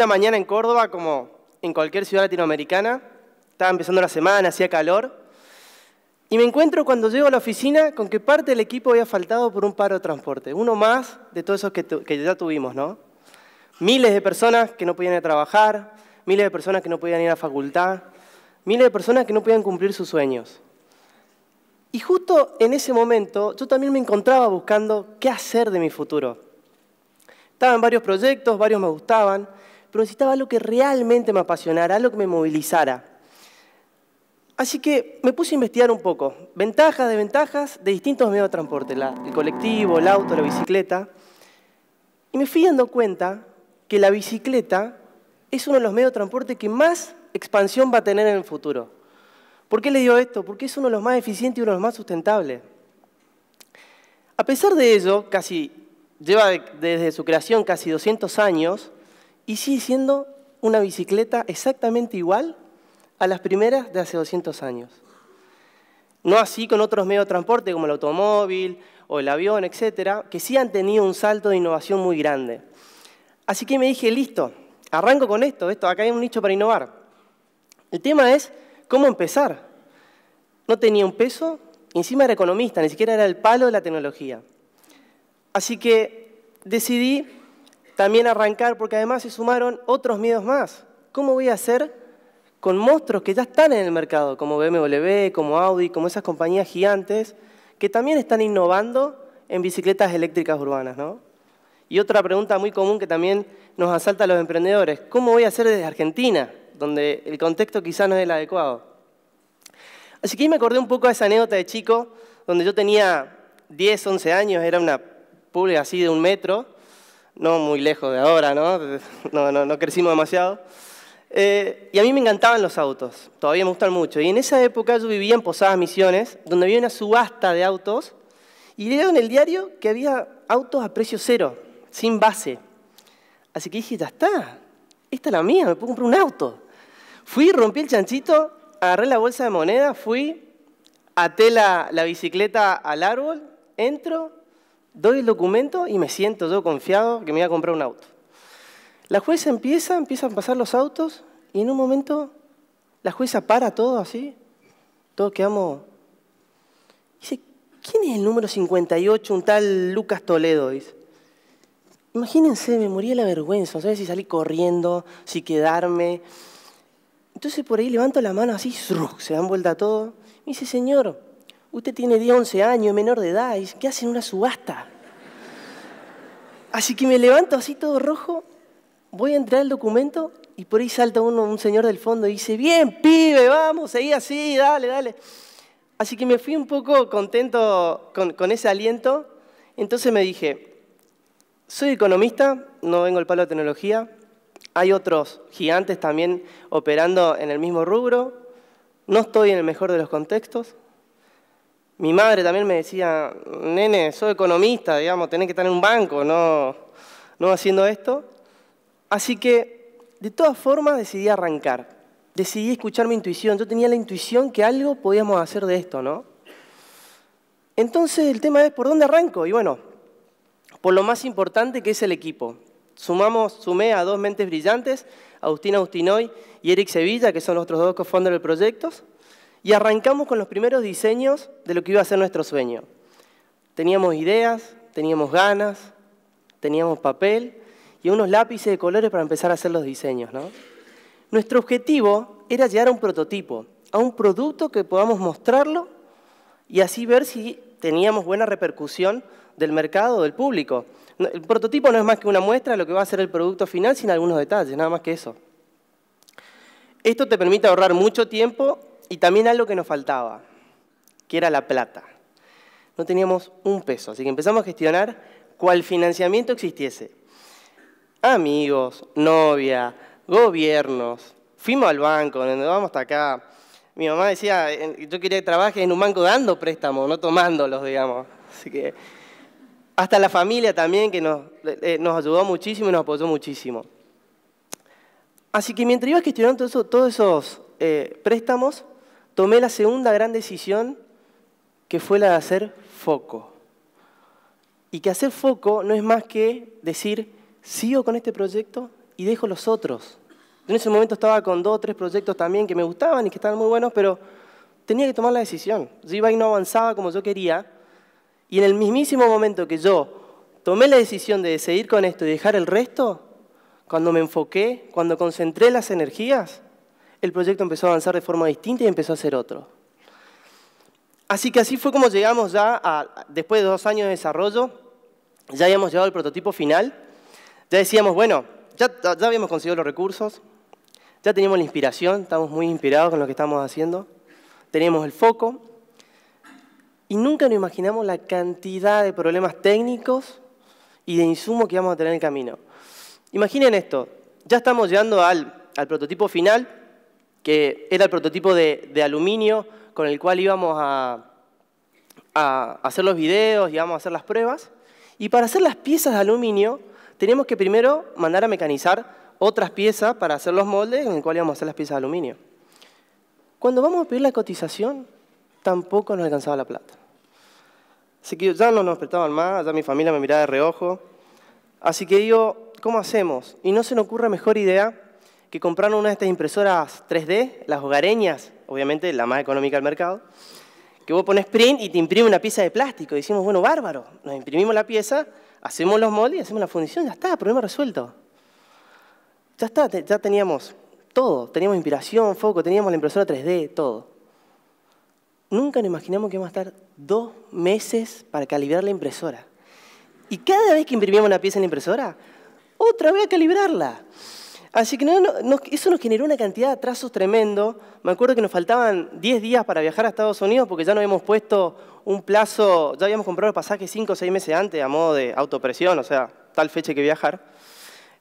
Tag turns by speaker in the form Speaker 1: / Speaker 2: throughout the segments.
Speaker 1: una mañana en Córdoba, como en cualquier ciudad latinoamericana, estaba empezando la semana, hacía calor, y me encuentro cuando llego a la oficina con que parte del equipo había faltado por un paro de transporte, uno más de todos esos que, que ya tuvimos, ¿no? Miles de personas que no podían ir a trabajar, miles de personas que no podían ir a la facultad, miles de personas que no podían cumplir sus sueños. Y justo en ese momento yo también me encontraba buscando qué hacer de mi futuro. Estaba en varios proyectos, varios me gustaban, pero necesitaba algo que realmente me apasionara, algo que me movilizara. Así que me puse a investigar un poco, ventajas, de ventajas de distintos medios de transporte, el colectivo, el auto, la bicicleta, y me fui dando cuenta que la bicicleta es uno de los medios de transporte que más expansión va a tener en el futuro. ¿Por qué le digo esto? Porque es uno de los más eficientes y uno de los más sustentables. A pesar de ello, casi lleva desde su creación casi 200 años, y sigue siendo una bicicleta exactamente igual a las primeras de hace 200 años. No así con otros medios de transporte como el automóvil o el avión, etcétera, que sí han tenido un salto de innovación muy grande. Así que me dije, listo, arranco con esto, esto, acá hay un nicho para innovar. El tema es cómo empezar. No tenía un peso, encima era economista, ni siquiera era el palo de la tecnología. Así que decidí también arrancar, porque además se sumaron otros miedos más. ¿Cómo voy a hacer con monstruos que ya están en el mercado, como BMW, como Audi, como esas compañías gigantes, que también están innovando en bicicletas eléctricas urbanas? Y otra pregunta muy común que también nos asalta a los emprendedores, ¿cómo voy a hacer desde Argentina, donde el contexto quizás no es el adecuado? Así que ahí me acordé un poco de esa anécdota de chico, donde yo tenía 10, 11 años, era una pública así de un metro, no muy lejos de ahora, ¿no? No, no, crecimos demasiado. Eh, y a mí me encantaban los autos, todavía me gustan mucho. Y en esa época yo vivía en Posadas Misiones, donde había una subasta de autos, y leo en el diario que había autos a precio cero, sin base. Así que dije, ya está, esta es la mía, me puedo comprar un auto. Fui, rompí el chanchito, agarré la bolsa de moneda, fui, até la bicicleta al árbol, entro Doy el documento y me siento yo confiado que me voy a comprar un auto. La jueza empieza, empiezan a pasar los autos y en un momento la jueza para todo así. Todos quedamos... Dice, ¿quién es el número 58, un tal Lucas Toledo? Dice. Imagínense, me moría la vergüenza, no sé si salí corriendo, si quedarme. Entonces por ahí levanto la mano así, se dan vuelta todo. Me dice, señor, Usted tiene 10, 11 años, menor de edad, y ¿qué hacen una subasta? Así que me levanto así todo rojo, voy a entrar el documento y por ahí salta un señor del fondo y dice, bien, pibe, vamos, seguí así, dale, dale. Así que me fui un poco contento con, con ese aliento. Entonces me dije, soy economista, no vengo al palo de tecnología, hay otros gigantes también operando en el mismo rubro, no estoy en el mejor de los contextos, mi madre también me decía, nene, soy economista, digamos, tenés que estar en un banco, no, no haciendo esto. Así que, de todas formas, decidí arrancar. Decidí escuchar mi intuición. Yo tenía la intuición que algo podíamos hacer de esto, ¿no? Entonces, el tema es, ¿por dónde arranco? Y bueno, por lo más importante que es el equipo. Sumamos, sumé a dos mentes brillantes, Agustín Agustinoy y Eric Sevilla, que son nuestros dos co del proyecto y arrancamos con los primeros diseños de lo que iba a ser nuestro sueño. Teníamos ideas, teníamos ganas, teníamos papel y unos lápices de colores para empezar a hacer los diseños. ¿no? Nuestro objetivo era llegar a un prototipo, a un producto que podamos mostrarlo y así ver si teníamos buena repercusión del mercado o del público. El prototipo no es más que una muestra de lo que va a ser el producto final sin algunos detalles, nada más que eso. Esto te permite ahorrar mucho tiempo y también algo que nos faltaba, que era la plata. No teníamos un peso, así que empezamos a gestionar cuál financiamiento existiese. Amigos, novia, gobiernos, fuimos al banco, donde vamos hasta acá. Mi mamá decía, yo quería que trabajes en un banco dando préstamos, no tomándolos, digamos. Así que hasta la familia también, que nos, eh, ayudó muchísimo y nos apoyó muchísimo. Así que mientras iba gestionando todos esos eh, préstamos, tomé la segunda gran decisión que fue la de hacer foco. Y que hacer foco no es más que decir, sigo con este proyecto y dejo los otros. Yo en ese momento estaba con dos o tres proyectos también que me gustaban y que estaban muy buenos, pero tenía que tomar la decisión. Yo iba y no avanzaba como yo quería. Y en el mismísimo momento que yo tomé la decisión de seguir con esto y dejar el resto, cuando me enfoqué, cuando concentré las energías, el proyecto empezó a avanzar de forma distinta y empezó a ser otro. Así que así fue como llegamos ya, después de dos años de desarrollo, ya habíamos llegado al prototipo final, ya decíamos, bueno, ya, ya habíamos conseguido los recursos, ya teníamos la inspiración, estamos muy inspirados con lo que estamos haciendo, teníamos el foco, y nunca nos imaginamos la cantidad de problemas técnicos y de insumos que vamos a tener en el camino. Imaginen esto, ya estamos llegando al, al prototipo final, que era el prototipo de, aluminio con el cual íbamos a, hacer los videos, íbamos a hacer las pruebas. Y para hacer las piezas de aluminio, teníamos que primero mandar a mecanizar otras piezas para hacer los moldes en el cual íbamos a hacer las piezas de aluminio. Cuando vamos a pedir la cotización, tampoco nos alcanzaba la plata. Así que ya no nos prestaban más, ya mi familia me miraba de reojo. Así que digo, ¿cómo hacemos? Y no se nos ocurre mejor idea que compraron una de estas impresoras 3D, las hogareñas, obviamente la más económica del mercado, que vos pones print y te imprime una pieza de plástico. Y decimos, bueno, bárbaro, nos imprimimos la pieza, hacemos los moldes, hacemos la fundición, ya está, problema resuelto. Ya está, ya teníamos todo, teníamos inspiración, foco, teníamos la impresora 3D, todo. Nunca nos imaginamos que iba a estar dos meses para calibrar la impresora. Y cada vez que imprimíamos una pieza en la impresora, otra vez a calibrarla. Así que eso nos generó una cantidad de atrasos tremendo. Me acuerdo que nos faltaban 10 días para viajar a Estados Unidos porque ya no habíamos puesto un plazo, ya habíamos comprado el pasaje 5 o 6 meses antes a modo de autopresión, o sea, tal fecha que viajar.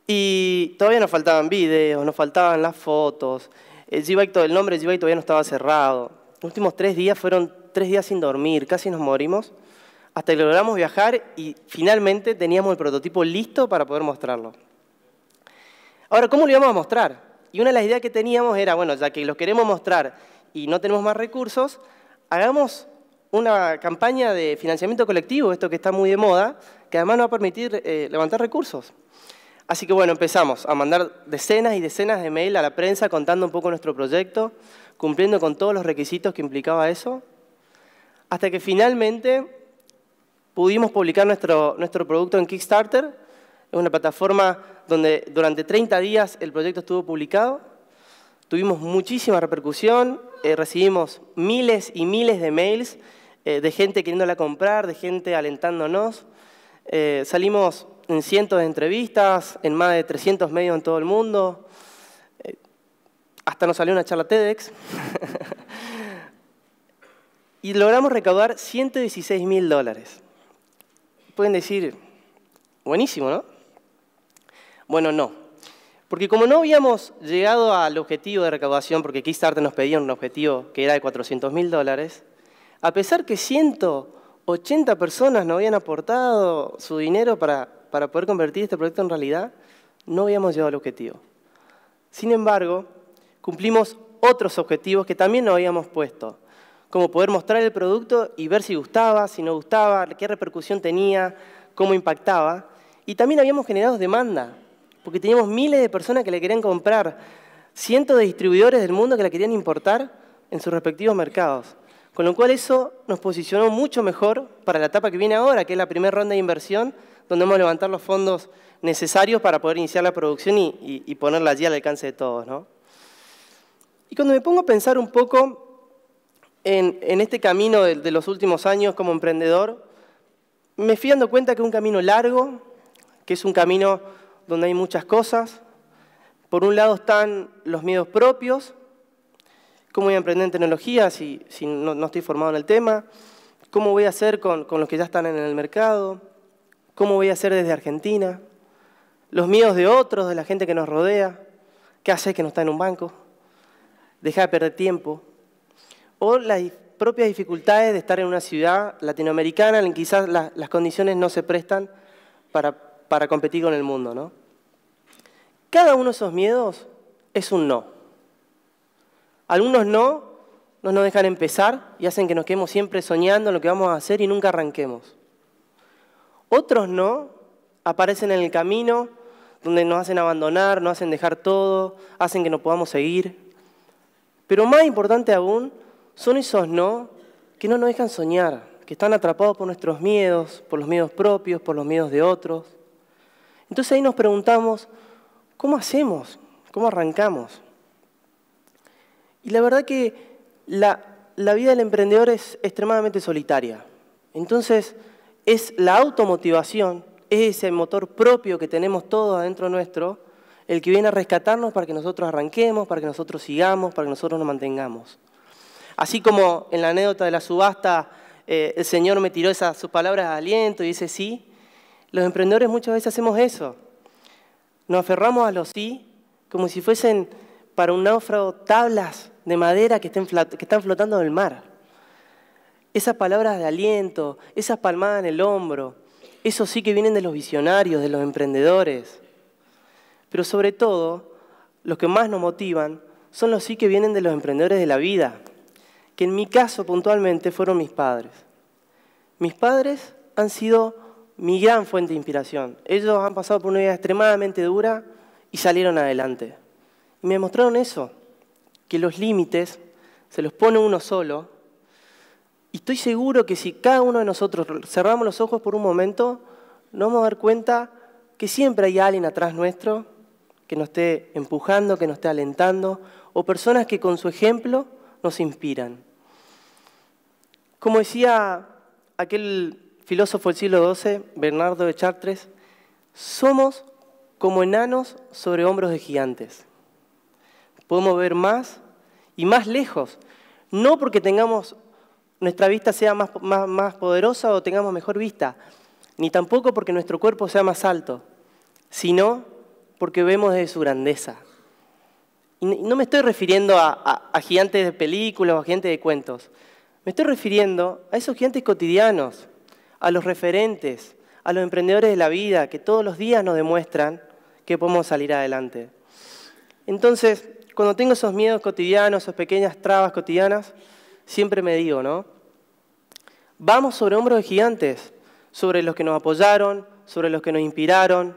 Speaker 1: Y todavía nos faltaban videos, nos faltaban las fotos. El, nombre de g todavía no estaba cerrado. Los últimos tres días fueron tres días sin dormir, casi nos morimos, hasta que logramos viajar y finalmente teníamos el prototipo listo para poder mostrarlo. Ahora, ¿cómo lo íbamos a mostrar? Y una de las ideas que teníamos era, bueno, ya que los queremos mostrar y no tenemos más recursos, hagamos una campaña de financiamiento colectivo, esto que está muy de moda, que además nos va a permitir eh, levantar recursos. Así que bueno, empezamos a mandar decenas y decenas de mail a la prensa contando un poco nuestro proyecto, cumpliendo con todos los requisitos que implicaba eso, hasta que finalmente pudimos publicar nuestro, nuestro producto en Kickstarter, es una plataforma donde durante 30 días el proyecto estuvo publicado. Tuvimos muchísima repercusión, eh, recibimos miles y miles de mails eh, de gente queriéndola comprar, de gente alentándonos. Eh, salimos en cientos de entrevistas, en más de 300 medios en todo el mundo. hasta nos salió una charla TEDx. y logramos recaudar 116 mil dólares. Pueden decir, buenísimo, ¿no? Bueno, no. Porque como no habíamos llegado al objetivo de recaudación, porque Kickstarter nos pedía un objetivo que era de 400 mil dólares, a pesar que 180 personas no habían aportado su dinero para, para poder convertir este proyecto en realidad, no habíamos llegado al objetivo. Sin embargo, cumplimos otros objetivos que también nos habíamos puesto, como poder mostrar el producto y ver si gustaba, si no gustaba, qué repercusión tenía, cómo impactaba. Y también habíamos generado demanda porque teníamos miles de personas que le querían comprar, cientos de distribuidores del mundo que la querían importar en sus respectivos mercados. Con lo cual eso nos posicionó mucho mejor para la etapa que viene ahora, que es la primera ronda de inversión, donde vamos a levantar los fondos necesarios para poder iniciar la producción y, ponerla allí al alcance de todos. ¿no? Y cuando me pongo a pensar un poco en, este camino de, de, los últimos años como emprendedor, me fui dando cuenta que es un camino largo, que es un camino donde hay muchas cosas. Por un lado están los miedos propios, cómo voy a emprender en tecnología si, no, estoy formado en el tema, cómo voy a hacer con, los que ya están en el mercado, cómo voy a hacer desde Argentina, los miedos de otros, de la gente que nos rodea, qué hace que no está en un banco, deja de perder tiempo, o las propias dificultades de estar en una ciudad latinoamericana en la que quizás las, condiciones no se prestan para, para competir con el mundo, ¿no? Cada uno de esos miedos es un no. Algunos no nos dejan empezar y hacen que nos quedemos siempre soñando en lo que vamos a hacer y nunca arranquemos. Otros no aparecen en el camino donde nos hacen abandonar, nos hacen dejar todo, hacen que no podamos seguir. Pero más importante aún son esos no que no nos dejan soñar, que están atrapados por nuestros miedos, por los miedos propios, por los miedos de otros. Entonces ahí nos preguntamos, ¿Cómo hacemos? ¿Cómo arrancamos? Y la verdad que la, vida del emprendedor es extremadamente solitaria. Entonces, es la automotivación, es ese motor propio que tenemos todos adentro nuestro, el que viene a rescatarnos para que nosotros arranquemos, para que nosotros sigamos, para que nosotros nos mantengamos. Así como en la anécdota de la subasta, eh, el Señor me tiró esas sus palabras de aliento y dice sí, los emprendedores muchas veces hacemos eso. Nos aferramos a los sí como si fuesen para un náufrago tablas de madera que, están flotando en el mar. Esas palabras de aliento, esas palmadas en el hombro, esos sí que vienen de los visionarios, de los emprendedores. Pero sobre todo, los que más nos motivan son los sí que vienen de los emprendedores de la vida, que en mi caso puntualmente fueron mis padres. Mis padres han sido mi gran fuente de inspiración. Ellos han pasado por una vida extremadamente dura y salieron adelante. Y me mostraron eso, que los límites se los pone uno solo. Y estoy seguro que si cada uno de nosotros cerramos los ojos por un momento, nos vamos a dar cuenta que siempre hay alguien atrás nuestro que nos esté empujando, que nos esté alentando, o personas que con su ejemplo nos inspiran. Como decía aquel filósofo del siglo XII, Bernardo de Chartres, somos como enanos sobre hombros de gigantes. Podemos ver más y más lejos, no porque tengamos nuestra vista sea más, poderosa o tengamos mejor vista, ni tampoco porque nuestro cuerpo sea más alto, sino porque vemos desde su grandeza. Y no me estoy refiriendo a, a gigantes de películas o a gigantes de cuentos, me estoy refiriendo a esos gigantes cotidianos, a los referentes, a los emprendedores de la vida que todos los días nos demuestran que podemos salir adelante. Entonces, cuando tengo esos miedos cotidianos, esas pequeñas trabas cotidianas, siempre me digo, ¿no? Vamos sobre hombros de gigantes, sobre los que nos apoyaron, sobre los que nos inspiraron,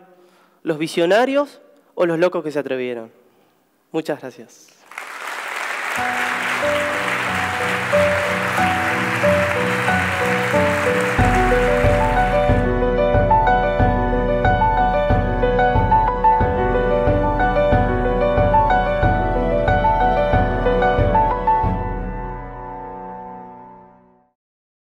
Speaker 1: los visionarios o los locos que se atrevieron. Muchas gracias.